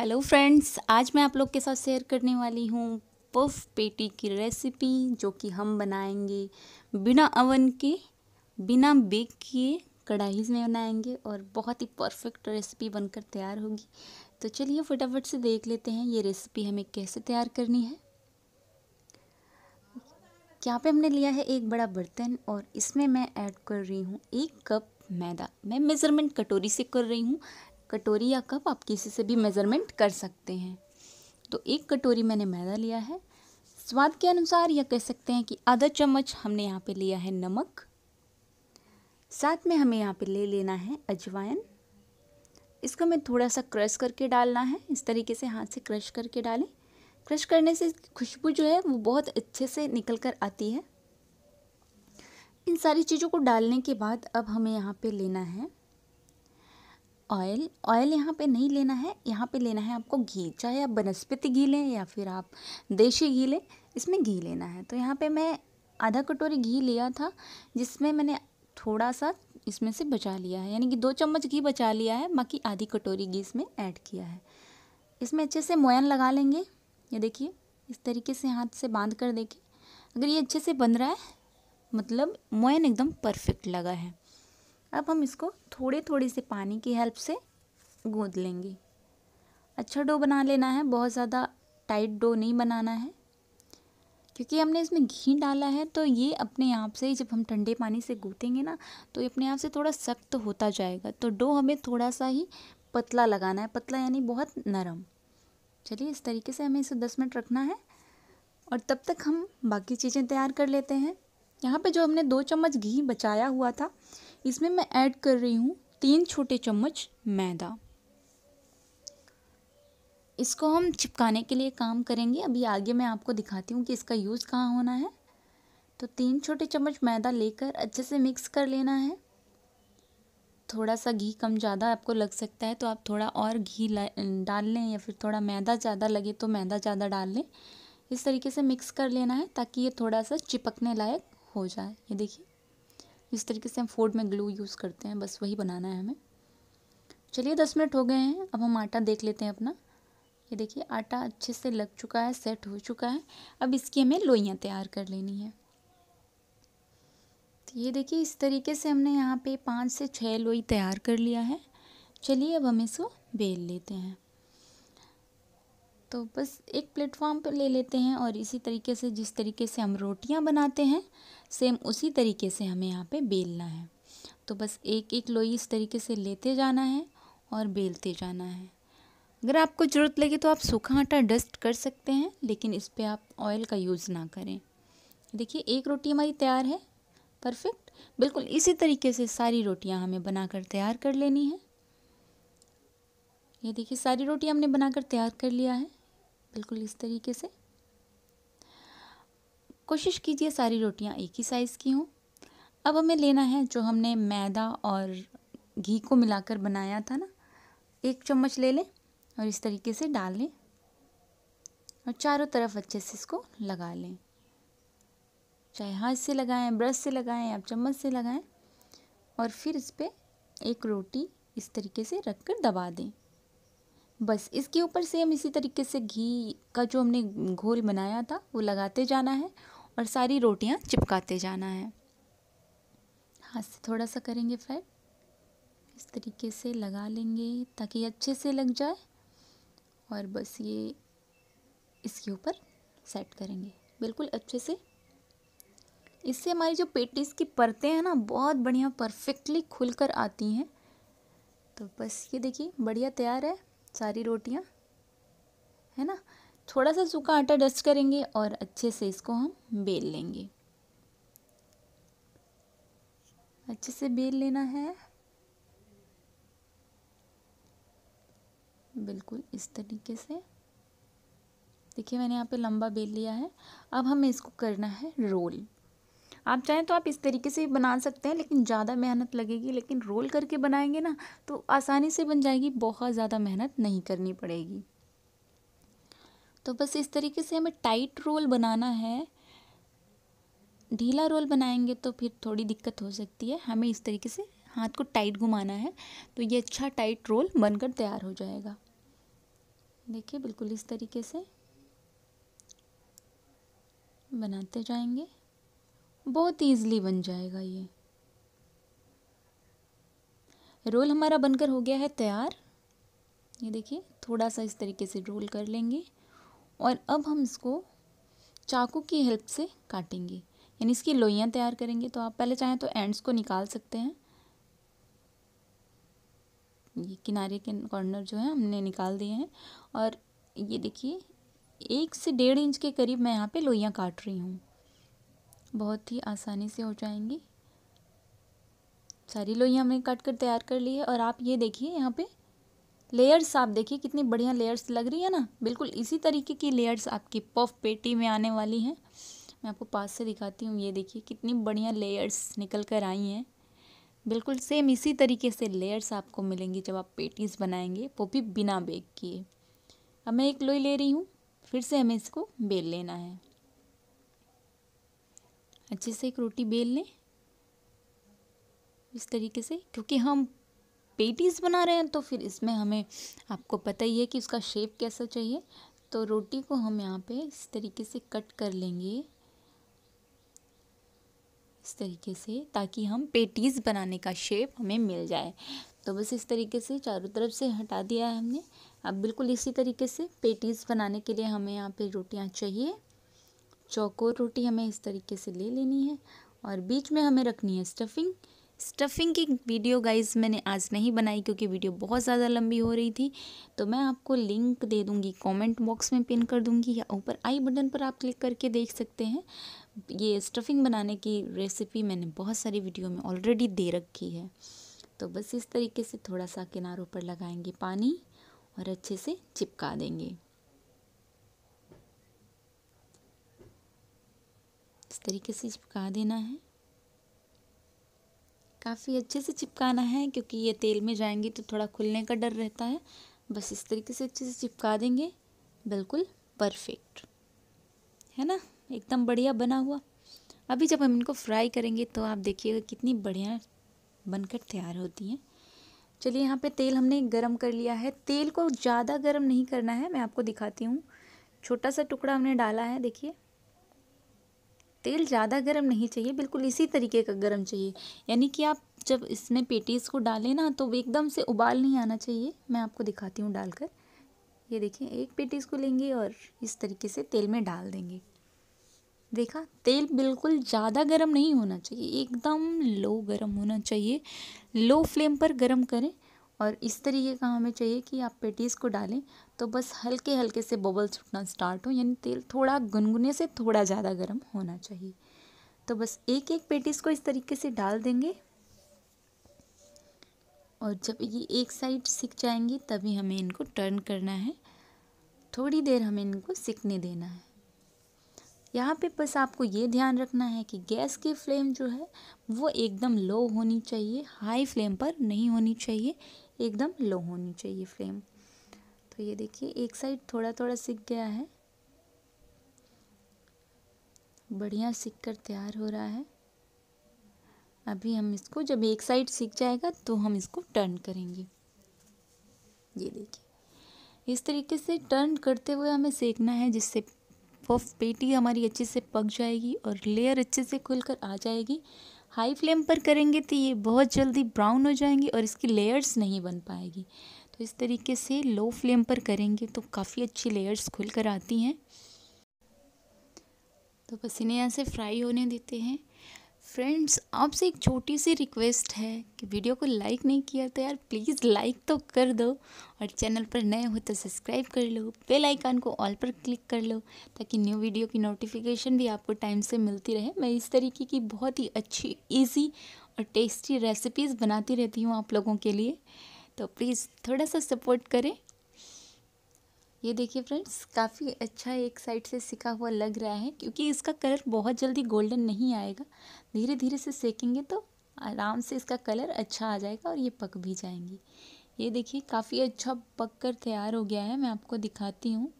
hello friends आज मैं आप लोग के साथ शेयर करने वाली हूँ पफ पेटी की रेसिपी जो कि हम बनाएंगे बिना अवन के बिना बेक किए कढ़ाई में बनाएंगे और बहुत ही परफेक्ट रेसिपी बनकर तैयार होगी तो चलिए फटाफट से देख लेते हैं ये रेसिपी हमें कैसे तैयार करनी है यहाँ पे हमने लिया है एक बड़ा बर्तन और इसमें मैं ऐड कर रही हूँ एक कप मैदा मैं मेज़रमेंट कटोरी से कर रही हूँ कटोरी या कप आप किसी से भी मेज़रमेंट कर सकते हैं तो एक कटोरी मैंने मैदा लिया है स्वाद के अनुसार या कह सकते हैं कि आधा चम्मच हमने यहाँ पे लिया है नमक साथ में हमें यहाँ पे ले लेना है अजवाइन इसको हमें थोड़ा सा क्रश करके डालना है इस तरीके से हाथ से क्रश करके डालें क्रश करने से खुशबू जो है वो बहुत अच्छे से निकल कर आती है इन सारी चीज़ों को डालने के बाद अब हमें यहाँ पे लेना है ऑयल ऑयल यहाँ पे नहीं लेना है यहाँ पे लेना है आपको घी चाहे आप बनस्पति घी लें या फिर आप देशी घी लें इसमें घी लेना है तो यहाँ पे मैं आधा कटोरी घी लिया था जिसमें मैंने थोड़ा सा इसमें से बचा लिया है यानी कि दो चम्मच घी बचा लिया है बाकी आधी कटोरी घी इसमें ऐड किया है इसमें अच्छे से मोयन लगा लेंगे ये देखिए इस तरीके से हाथ से बांध कर देखिए अगर ये अच्छे से बन रहा है मतलब मोयन एकदम परफेक्ट लगा है अब हम इसको थोड़े थोड़े से पानी की हेल्प से गूँध लेंगे अच्छा डो बना लेना है बहुत ज़्यादा टाइट डो नहीं बनाना है क्योंकि हमने इसमें घी डाला है तो ये अपने आप से ही जब हम ठंडे पानी से गूँथेंगे ना तो ये अपने आप से थोड़ा सख्त होता जाएगा तो डो हमें थोड़ा सा ही पतला लगाना है पतला यानी बहुत नरम चलिए इस तरीके से हमें इसे दस मिनट रखना है और तब तक हम बाकी चीज़ें तैयार कर लेते हैं यहाँ पे जो हमने दो चम्मच घी बचाया हुआ था इसमें मैं ऐड कर रही हूँ तीन छोटे चम्मच मैदा इसको हम चिपकाने के लिए काम करेंगे अभी आगे मैं आपको दिखाती हूँ कि इसका यूज़ कहाँ होना है तो तीन छोटे चम्मच मैदा लेकर अच्छे से मिक्स कर लेना है थोड़ा सा घी कम ज़्यादा आपको लग सकता है तो आप थोड़ा और घी डाल लें या फिर थोड़ा मैदा ज़्यादा लगे तो मैदा ज़्यादा डाल लें इस तरीके से मिक्स कर लेना है ताकि ये थोड़ा सा चिपकने लायक हो जाए ये देखिए जिस तरीके से हम फोर्ड में ग्लू यूज़ करते हैं बस वही बनाना है हमें चलिए दस मिनट हो गए हैं अब हम आटा देख लेते हैं अपना ये देखिए आटा अच्छे से लग चुका है सेट हो चुका है अब इसकी हमें लोइयाँ तैयार कर लेनी है तो ये देखिए इस तरीके से हमने यहाँ पे पाँच से छः लोई तैयार कर लिया है चलिए अब हम इसको बेल लेते हैं तो बस एक प्लेटफॉर्म पर ले लेते हैं और इसी तरीके से जिस तरीके से हम रोटियां बनाते हैं सेम उसी तरीके से हमें यहाँ पे बेलना है तो बस एक एक लोई इस तरीके से लेते जाना है और बेलते जाना है अगर आपको ज़रूरत लगे तो आप सूखा आटा डस्ट कर सकते हैं लेकिन इस पर आप ऑयल का यूज़ ना करें देखिए एक रोटी हमारी तैयार है परफेक्ट बिल्कुल इसी तरीके से सारी रोटियां हमें बनाकर तैयार कर लेनी है ये देखिए सारी रोटी हमने बनाकर तैयार कर लिया है बिल्कुल इस तरीके से कोशिश कीजिए सारी रोटियां एक ही साइज़ की हों अब हमें लेना है जो हमने मैदा और घी को मिलाकर बनाया था ना एक चम्मच ले लें और इस तरीके से डाल लें और चारों तरफ अच्छे से इसको लगा लें चाहे हाथ से लगाएं ब्रश से लगाएं या चम्मच से लगाएं और फिर इस पर एक रोटी इस तरीके से रख कर दबा दें बस इसके ऊपर सेम इसी तरीके से घी का जो हमने घोल बनाया था वो लगाते जाना है और सारी रोटियां चिपकाते जाना है हाथ से थोड़ा सा करेंगे फ्राई इस तरीके से लगा लेंगे ताकि अच्छे से लग जाए और बस ये इसके ऊपर सेट करेंगे बिल्कुल अच्छे से इससे हमारी जो पेटीज की परतें हैं ना बहुत बढ़िया परफेक्टली खुल कर आती हैं तो बस ये देखिए बढ़िया तैयार है सारी रोटियाँ है ना थोड़ा सा सूखा आटा डस्ट करेंगे और अच्छे से इसको हम बेल लेंगे अच्छे से बेल लेना है बिल्कुल इस तरीके से देखिए मैंने यहाँ पे लंबा बेल लिया है अब हमें इसको करना है रोल आप चाहें तो आप इस तरीके से भी बना सकते हैं लेकिन ज़्यादा मेहनत लगेगी लेकिन रोल करके बनाएंगे ना तो आसानी से बन जाएगी बहुत ज़्यादा मेहनत नहीं करनी पड़ेगी तो बस इस तरीके से हमें टाइट रोल बनाना है ढीला रोल बनाएंगे तो फिर थोड़ी दिक्कत हो सकती है हमें इस तरीके से हाथ को टाइट घुमाना है तो ये अच्छा टाइट रोल बनकर तैयार हो जाएगा देखिए बिल्कुल इस तरीके से बनाते जाएंगे बहुत ईज़िली बन जाएगा ये रोल हमारा बनकर हो गया है तैयार ये देखिए थोड़ा सा इस तरीके से रोल कर लेंगे और अब हम इसको चाकू की हेल्प से काटेंगे यानी इसकी लोइयाँ तैयार करेंगे तो आप पहले चाहें तो एंड्स को निकाल सकते हैं ये किनारे के कॉर्नर जो है हमने निकाल दिए हैं और ये देखिए एक से डेढ़ इंच के करीब मैं यहाँ पे लोइयाँ काट रही हूँ बहुत ही आसानी से हो जाएंगी सारी लोई हमने कट कर तैयार कर ली है और आप ये देखिए यहाँ पे लेयर्स आप देखिए कितनी बढ़िया लेयर्स लग रही है ना बिल्कुल इसी तरीके की लेयर्स आपकी पफ पेटी में आने वाली हैं मैं आपको पास से दिखाती हूँ ये देखिए कितनी बढ़िया लेयर्स निकल कर आई हैं बिल्कुल सेम इसी तरीके से लेयर्स आपको मिलेंगी जब आप पेटीज बनाएंगे वो भी बिना बेक किए अब मैं एक लोई ले रही हूँ फिर से हमें इसको बेल लेना है अच्छे से एक रोटी बेल लें इस तरीके से क्योंकि हम पेटीज़ बना रहे हैं तो फिर इसमें हमें आपको पता ही है कि उसका शेप कैसा चाहिए तो रोटी को हम यहाँ पे इस तरीके से कट कर लेंगे इस तरीके से ताकि हम पेटीज़ बनाने का शेप हमें मिल जाए तो बस इस तरीके से चारों तरफ से हटा दिया है हमने अब बिल्कुल इसी तरीके से पेटीज़ बनाने के लिए हमें यहाँ पे रोटियाँ चाहिए चौकोर रोटी हमें इस तरीके से ले लेनी है और बीच में हमें रखनी है स्टफिंग स्टफिंग की वीडियो गाइस मैंने आज नहीं बनाई क्योंकि वीडियो बहुत ज़्यादा लंबी हो रही थी तो मैं आपको लिंक दे दूँगी कमेंट बॉक्स में पिन कर दूँगी या ऊपर आई बटन पर आप क्लिक करके देख सकते हैं ये स्टफिंग बनाने की रेसिपी मैंने बहुत सारी वीडियो में ऑलरेडी दे रखी है तो बस इस तरीके से थोड़ा सा किनारों पर लगाएंगे पानी और अच्छे से चिपका देंगे इस तरीके से चिपका देना है काफ़ी अच्छे से चिपकाना है क्योंकि ये तेल में जाएंगी तो थोड़ा खुलने का डर रहता है बस इस तरीके से अच्छे से चिपका देंगे बिल्कुल परफेक्ट है ना एकदम बढ़िया बना हुआ अभी जब हम इनको फ्राई करेंगे तो आप देखिएगा कितनी बढ़िया बनकर तैयार होती हैं चलिए यहाँ पे तेल हमने गरम कर लिया है तेल को ज़्यादा गरम नहीं करना है मैं आपको दिखाती हूँ छोटा सा टुकड़ा हमने डाला है देखिए तेल ज़्यादा गर्म नहीं चाहिए बिल्कुल इसी तरीके का गर्म चाहिए यानी कि आप जब इसमें पेटीज़ को डालें ना तो एकदम से उबाल नहीं आना चाहिए मैं आपको दिखाती हूँ डालकर ये देखिए एक पेटीज़ को लेंगे और इस तरीके से तेल में डाल देंगे देखा तेल बिल्कुल ज़्यादा गर्म नहीं होना चाहिए एकदम लो गर्म होना चाहिए लो फ्लेम पर गर्म करें और इस तरीके का हमें चाहिए कि आप पेटीज़ को डालें तो बस हल्के हल्के से बबल्स उठना स्टार्ट हो यानी तेल थोड़ा गुनगुने से थोड़ा ज़्यादा गर्म होना चाहिए तो बस एक एक पेटीज़ को इस तरीके से डाल देंगे और जब ये एक साइड सीख जाएंगी तभी हमें इनको टर्न करना है थोड़ी देर हमें इनको सीखने देना है यहाँ पे बस आपको ये ध्यान रखना है कि गैस की फ्लेम जो है वो एकदम लो होनी चाहिए हाई फ्लेम पर नहीं होनी चाहिए एकदम लो होनी चाहिए फ्लेम तो ये देखिए एक साइड थोड़ा थोड़ा सिक गया है बढ़िया सिक कर तैयार हो रहा है अभी हम इसको जब एक साइड सीख जाएगा तो हम इसको टर्न करेंगे ये देखिए इस तरीके से टर्न करते हुए हमें सेकना है जिससे पफ पेटी हमारी अच्छे से पक जाएगी और लेयर अच्छे से खुलकर आ जाएगी हाई फ्लेम पर करेंगे तो ये बहुत जल्दी ब्राउन हो जाएंगे और इसकी लेयर्स नहीं बन पाएगी तो इस तरीके से लो फ्लेम पर करेंगे तो काफ़ी अच्छी लेयर्स खुल कर आती हैं तो पसीने यहाँ से फ्राई होने देते हैं फ्रेंड्स आपसे एक छोटी सी रिक्वेस्ट है कि वीडियो को लाइक नहीं किया तो यार प्लीज़ लाइक तो कर दो और चैनल पर नए हो तो सब्सक्राइब कर लो बेल आइकन को ऑल पर क्लिक कर लो ताकि न्यू वीडियो की नोटिफिकेशन भी आपको टाइम से मिलती रहे मैं इस तरीके की बहुत ही अच्छी ईजी और टेस्टी रेसिपीज़ बनाती रहती हूँ आप लोगों के लिए तो प्लीज़ थोड़ा सा सपोर्ट करें ये देखिए फ्रेंड्स काफ़ी अच्छा एक साइड से सिका हुआ लग रहा है क्योंकि इसका कलर बहुत जल्दी गोल्डन नहीं आएगा धीरे धीरे से सेकेंगे तो आराम से इसका कलर अच्छा आ जाएगा और ये पक भी जाएंगी ये देखिए काफ़ी अच्छा पक कर तैयार हो गया है मैं आपको दिखाती हूँ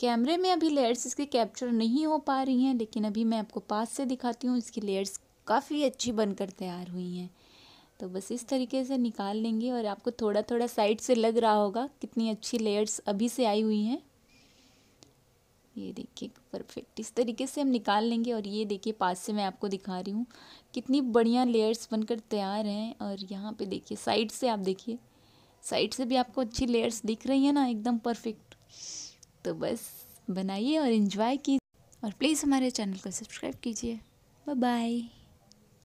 कैमरे में अभी लेयर्स इसके कैप्चर नहीं हो पा रही हैं लेकिन अभी मैं आपको पास से दिखाती हूँ इसकी लेयर्स काफ़ी अच्छी बनकर तैयार हुई हैं तो बस इस तरीके से निकाल लेंगे और आपको थोड़ा थोड़ा साइड से लग रहा होगा कितनी अच्छी लेयर्स अभी से आई हुई हैं ये देखिए परफेक्ट इस तरीके से हम निकाल लेंगे और ये देखिए पास से मैं आपको दिखा रही हूँ कितनी बढ़िया लेयर्स बनकर तैयार हैं और यहाँ पे देखिए साइड से आप देखिए साइड से भी आपको अच्छी लेयर्स दिख रही हैं ना एकदम परफेक्ट तो बस बनाइए और इन्जॉय कीजिए और प्लीज़ हमारे चैनल को सब्सक्राइब कीजिए बाय